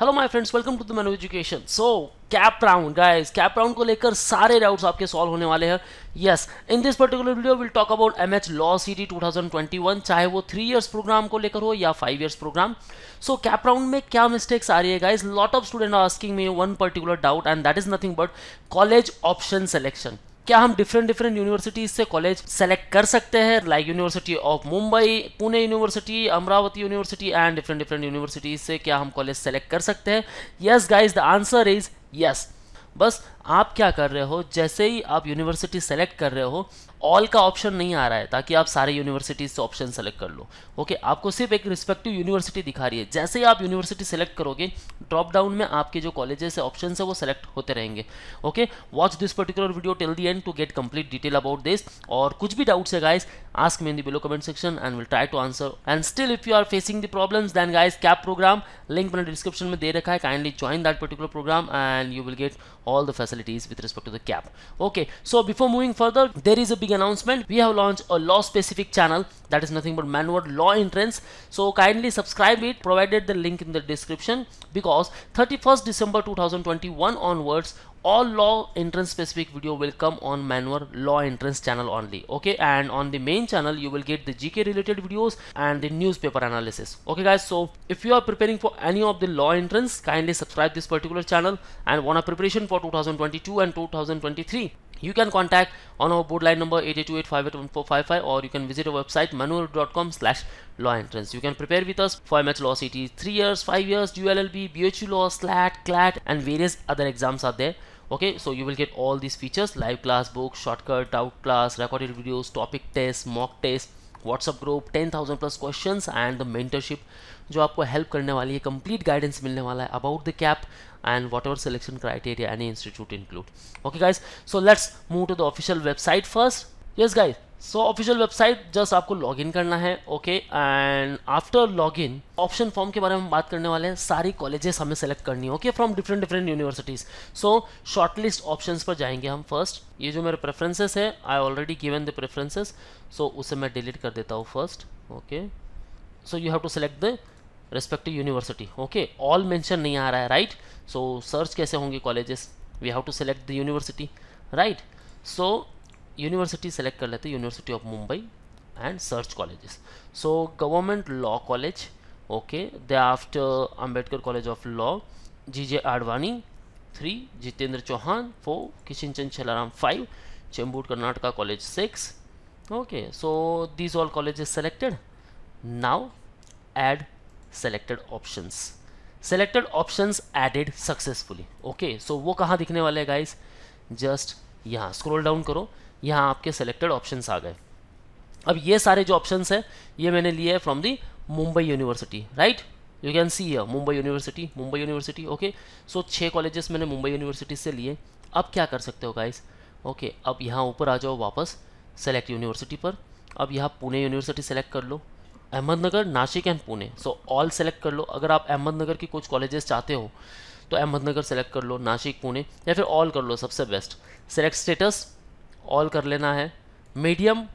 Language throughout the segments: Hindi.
Hello my friends welcome to the Mano education so CAP round guys CAP round को लेकर सारे डाउट्स आपके सॉल्व होने वाले हैं yes in this particular video will talk about M H law C T चाहे वो थ्री इयर्स प्रोग्राम को लेकर हो या five years programme so CAP round में क्या मिस्टेक्स आ रही है guys lot of student asking me one particular doubt and that is nothing but college option selection क्या हम डिफरेंट डिफरेंट यूनिवर्सिटीज से कॉलेज सेलेक्ट कर सकते हैं like university of Mumbai Pune university Amravati university and different different universities से क्या हम कॉलेज सेलेक्ट कर सकते हैं yes guys the answer is yes बस आप क्या कर रहे हो जैसे ही आप यूनिवर्सिटी सेलेक्ट कर रहे हो ऑल का ऑप्शन नहीं आ रहा है ताकि आप सारे यूनिवर्सिटीज़ से ऑप्शन सेलेक्ट कर लो ओके okay, आपको सिर्फ एक रिस्पेक्टिव यूनिवर्सिटी दिखा रही है जैसे ही आप यूनिवर्सिटी सेलेक्ट करोगे ड्रॉप डाउन में आपके जो कॉलेजेस है ऑप्शन है वो सेलेक्ट होते रहेंगे okay watch this particular video till the end to get complete detail about this और कुछ भी डाउट्स है guys ask me in below comment section and will try to answer and still if you are facing the problem then guys CAP programme link मैंने डिस्क्रिप्शन में दे रखा है kindly join that particular programme and you will get all the facilities with respect to the cap okay so before moving further there is a big announcement we have launched a law specific channel that is nothing but manual law entrance so kindly subscribe it provided the link in the description because 31st december 2021 onwards all law entrance specific video will come on manwar law entrance channel only okay and on the main channel you will get the gk related videos and the newspaper analysis okay guys so if you are preparing for any of the law entrance kindly subscribe this particular channel and want a preparation for 2022 and 2023 you can contact on our board line number 8828581455 or you can visit our website manual.com slash law entrance. You can prepare with us for MH Law CT 3 years, 5 years, dual LLB, BHU Law, SLAT, CLAT and various other exams are there. Okay, so you will get all these features, live class, book, shortcut, doubt class, recorded videos, topic test, mock test. WhatsApp group ten thousand plus question and the mentorship जो आपको हेल्प करने वाली है कंप्लीट गाइडेंस मिलने वाला है about the CAP and whatever selection criteria any institute include okay guys so let's move to the official website first yes guys so official website just आपको लॉगिन करना है okay and after login option form के बारे में बात करने वाले हैं सारी कॉलेजेस हमें सेलेक्ट करनी है okay from different different universities so shortlist option पर जाएंगे हम फर्स्ट ये जो मेरे प्रेफरेंसेस है I already given the preferences so उसे मैं डिलीट कर देता हूँ first okay so you have to select the respective university okay all mention नहीं आ रहा है राइट सो सर्च कैसे होंगे colleges we have to select the university right so university select कर लेते हैं university of Mumbai and search colleges so government law college okay then after Ambedkar college of law G J Advani three Jitendra Chauhan four Kishan Chand Chellaram five Chembur Karnataka college six so so all college is selected now add selected options selected options added successfully okay so वो कहाँ दिखने वाले हैं गाइज जस्ट यहाँ स्क्रोल डाउन करो यहाँ आपके सेलेक्टेड ऑप्शंस आ गए अब ये सारे जो ऑप्शंस है ये मैंने लिए है from the Mumbai university right you can see है Mumbai university Mumbai university okay so छः कॉलेजेस मैंने मुंबई यूनिवर्सिटी से लिए अब क्या कर सकते हो गाइस ओके okay, अब यहाँ ऊपर आ जाओ वापस सेलेक्ट यूनिवर्सिटी पर अब यहाँ पुणे यूनिवर्सिटी सेलेक्ट कर लो Ahmednagar Nashik and Pune so all select कर लो अगर आप अहमदनगर के कुछ कॉलेजेस चाहते हो तो अहमदनगर सेलेक्ट कर लो नासिक पुणे या फिर ऑल कर लो सबसे बेस्ट सेलेक्ट स्टेटस ऑल कर लेना है मीडियम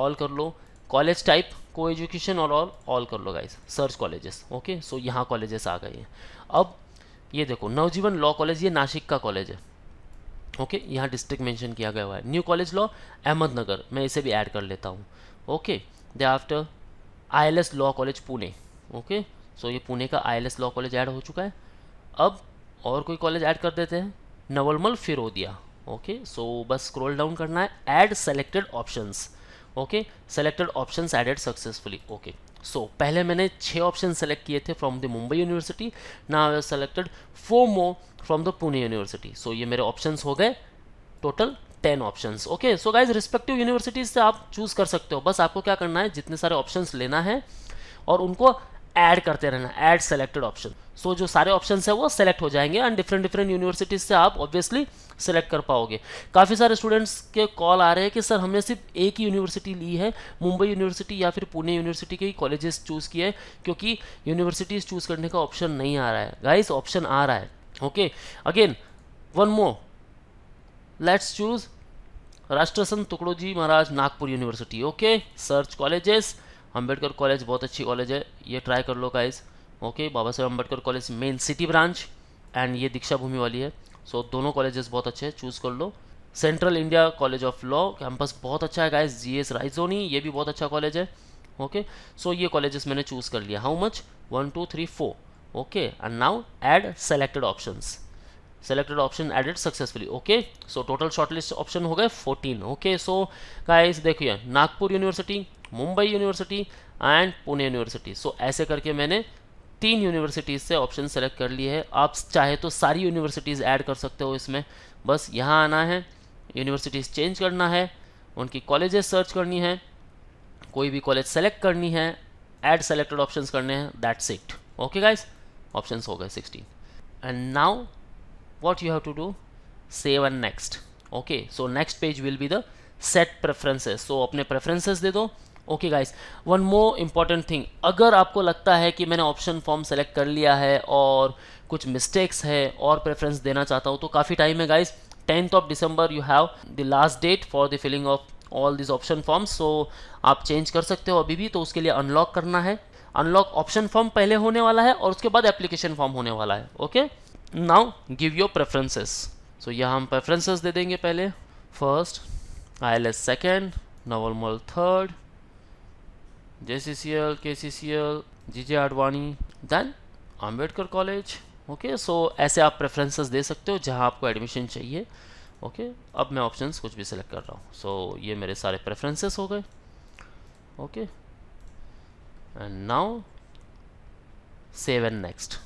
ऑल कर लो कॉलेज टाइप को एजुकेशन और ऑल ऑल कर लो guys search colleges okay so यहाँ कॉलेजेस आ गए हैं अब ये देखो नवजीवन लॉ कॉलेज ये नासिक का कॉलेज है ओके okay, यहाँ डिस्ट्रिक्ट मेंशन किया गया हुआ है न्यू कॉलेज लॉ अहमदनगर मैं इसे भी ऐड कर लेता हूँ okay then after I law college Pune okay so ये पुणे का आई लॉ कॉलेज ऐड हो चुका है अब और कोई कॉलेज ऐड कर देते हैं नवलमल फिरोदिया ओके सो बस स्क्रॉल डाउन करना है add selected options okay selected options added successfully okay so पहले मैंने छः ऑप्शन सेलेक्ट किए थे फ्रॉम द मुंबई यूनिवर्सिटी ना I selected four more from the Pune university so ये मेरे ऑप्शंस हो गए total ten options okay so guys respective universities से आप चूज़ कर सकते हो बस आपको क्या करना है जितने सारे ऑप्शंस लेना है और उनको ऐड करते रहना ऐड सेलेक्टेड ऑप्शन सो जो सारे ऑप्शन है वो सेलेक्ट हो जाएंगे एंड डिफरेंट डिफरेंट यूनिवर्सिटीज से आप ऑब्वियसली सेलेक्ट कर पाओगे काफ़ी सारे स्टूडेंट्स के कॉल आ रहे हैं कि सर हमने सिर्फ एक ही यूनिवर्सिटी ली है मुंबई यूनिवर्सिटी या फिर पुणे यूनिवर्सिटी के ही कॉलेजेस चूज़ किए हैं क्योंकि यूनिवर्सिटीज़ चूज़ करने का ऑप्शन नहीं आ रहा है गाइस ऑप्शन आ रहा है okay again one more let's choose Rashtrasant Tukdoji Maharaj Nagpur university okay search colleges Ambedkar college बहुत अच्छी कॉलेज है ये ट्राई कर लो guys okay Baba Saheb Ambedkar college main city branch and ये दीक्षा भूमि वाली है सो so, दोनों कॉलेजेस बहुत अच्छे हैं चूज़ कर लो central India college of law campus बहुत अच्छा है गाइज जी एस राइजोनी ये भी बहुत अच्छा कॉलेज है ओके okay? सो so, ये कॉलेजेस मैंने चूज़ कर लिया how much one two three four okay and now add selected options selected option added successfully okay so total shortlist option हो गए fourteen okay so so guys देखिए Nagpur university Mumbai university and Pune university so ऐसे करके मैंने तीन यूनिवर्सिटीज़ से ऑप्शन सेलेक्ट कर लिए है आप चाहे तो सारी यूनिवर्सिटीज़ ऐड कर सकते हो इसमें बस यहाँ आना है यूनिवर्सिटीज़ चेंज करना है उनकी कॉलेजेस सर्च करनी है कोई भी कॉलेज सेलेक्ट करनी है एड सेलेक्टेड ऑप्शन करने हैं that's it okay guys option हो गए sixteen and now what you have to do save and next okay so next page will be the set preferences so अपने preferences दे दो okay guys one more important thing अगर आपको लगता है कि मैंने ऑप्शन फॉर्म सेलेक्ट कर लिया है और कुछ मिस्टेक्स है और प्रेफरेंस देना चाहता हूँ तो काफ़ी टाइम है guys tenth of December you have the last date for the filling of all this option forms so आप चेंज कर सकते हो अभी भी तो उसके लिए अनलॉक करना है अनलॉक ऑप्शन फॉर्म पहले होने वाला है और उसके बाद एप्लीकेशन फॉर्म होने वाला है okay okay? Now give your preferences so यहाँ हम प्रेफरेंसेस दे देंगे पहले first I L S second naval mall third J C C L K C C L G J Advani then Ambedkar college okay so ऐसे आप प्रेफरेंसेस दे सकते हो जहाँ आपको एडमिशन चाहिए ओके okay, अब मैं ऑप्शन कुछ भी सिलेक्ट कर रहा हूँ सो so, ये मेरे सारे प्रेफरेंसेस हो गए okay and now save and next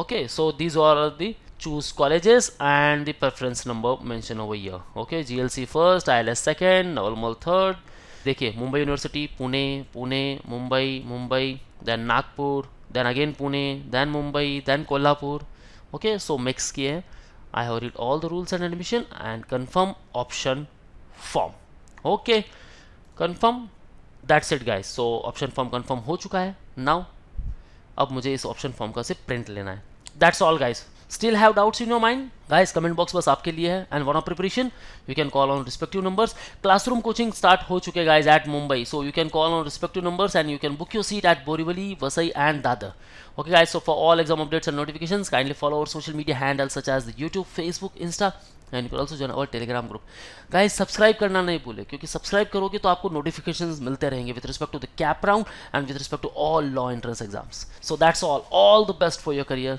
okay so these are the choose colleges and the preference number mentioned over here okay glc first ils second normal third देखिए Mumbai university Pune Pune Mumbai Mumbai then Nagpur then again Pune then Mumbai then Kolhapur okay so mix किए I have read all the rules and admission and confirm option form okay confirm that's it guys so option form confirm हो चुका है नाउ अब मुझे इस ऑप्शन फॉर्म का से प्रिंट लेना है that's all guys still have doubts in your mind guys comment box बस आपके लिए है and one of preparation you can call on respective numbers classroom coaching start हो चुके guys at Mumbai so you can call on respective numbers and you can book your seat at Borivali Vasai and Dadar okay guys so for all exam updates and notification kindly follow our social media handle such as YouTube Facebook Insta and you also join our Telegram group guys subscribe करना नहीं भूले क्योंकि सब्सक्राइब करोगे तो आपको नोटिफिकेशन मिलते रहेंगे with respect to the CAP round and with respect to all law entrance exams so that's all all the best for your career